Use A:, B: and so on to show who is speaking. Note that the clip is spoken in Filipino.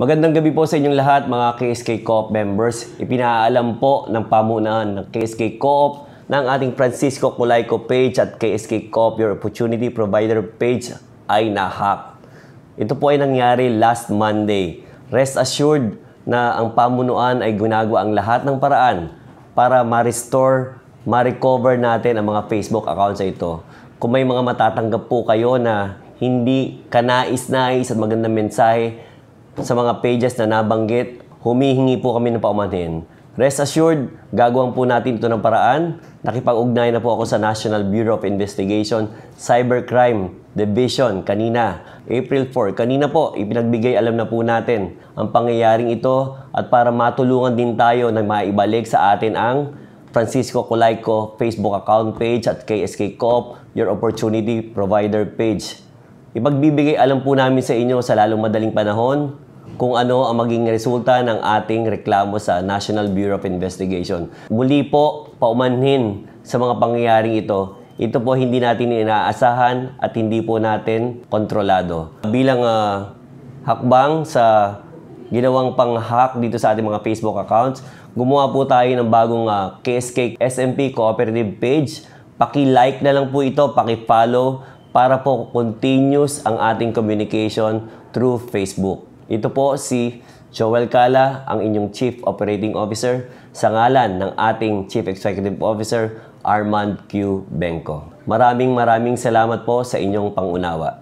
A: Magandang gabi po sa inyong lahat mga KSK Co-op members. Ipinaalam po ng pamunuan ng KSK Co-op ng ating Francisco Colayco page at KSK Co-op Your Opportunity Provider page ay nahack. Ito po ay nangyari last Monday. Rest assured na ang pamunuan ay ginagawa ang lahat ng paraan para ma-restore, ma-recover natin ang mga Facebook accounts sa ito. Kung may mga matatanggap po kayo na hindi kanais-nais at magandang mensahe, sa mga pages na nabanggit, humihingi po kami ng paumanhin. Rest assured, gagawin po natin ito ng paraan. Nakipag-ugnay na po ako sa National Bureau of Investigation Cybercrime Division kanina, April 4. Kanina po, ipinagbigay alam na po natin ang pangyayaring ito at para matulungan din tayo na maibalik sa atin ang Francisco Colayco Facebook account page at KSK Coop, Your Opportunity Provider page. Ipagbibigay alam po namin sa inyo sa lalong madaling panahon kung ano ang maging resulta ng ating reklamo sa National Bureau of Investigation. Muli po, paumanhin sa mga pangyayaring ito. Ito po hindi natin inaasahan at hindi po natin kontrolado. Bilang uh, hakbang sa ginawang pang-hack dito sa ating mga Facebook accounts, gumawa po tayo ng bagong uh, ah, KSK SMP Cooperative page. Paki-like na lang po ito, paki-follow para po continuous ang ating communication through Facebook. Ito po si Joel Cala, ang inyong Chief Operating Officer, sa ngalan ng ating Chief Executive Officer, Armand Q. Benko. Maraming maraming salamat po sa inyong pangunawa.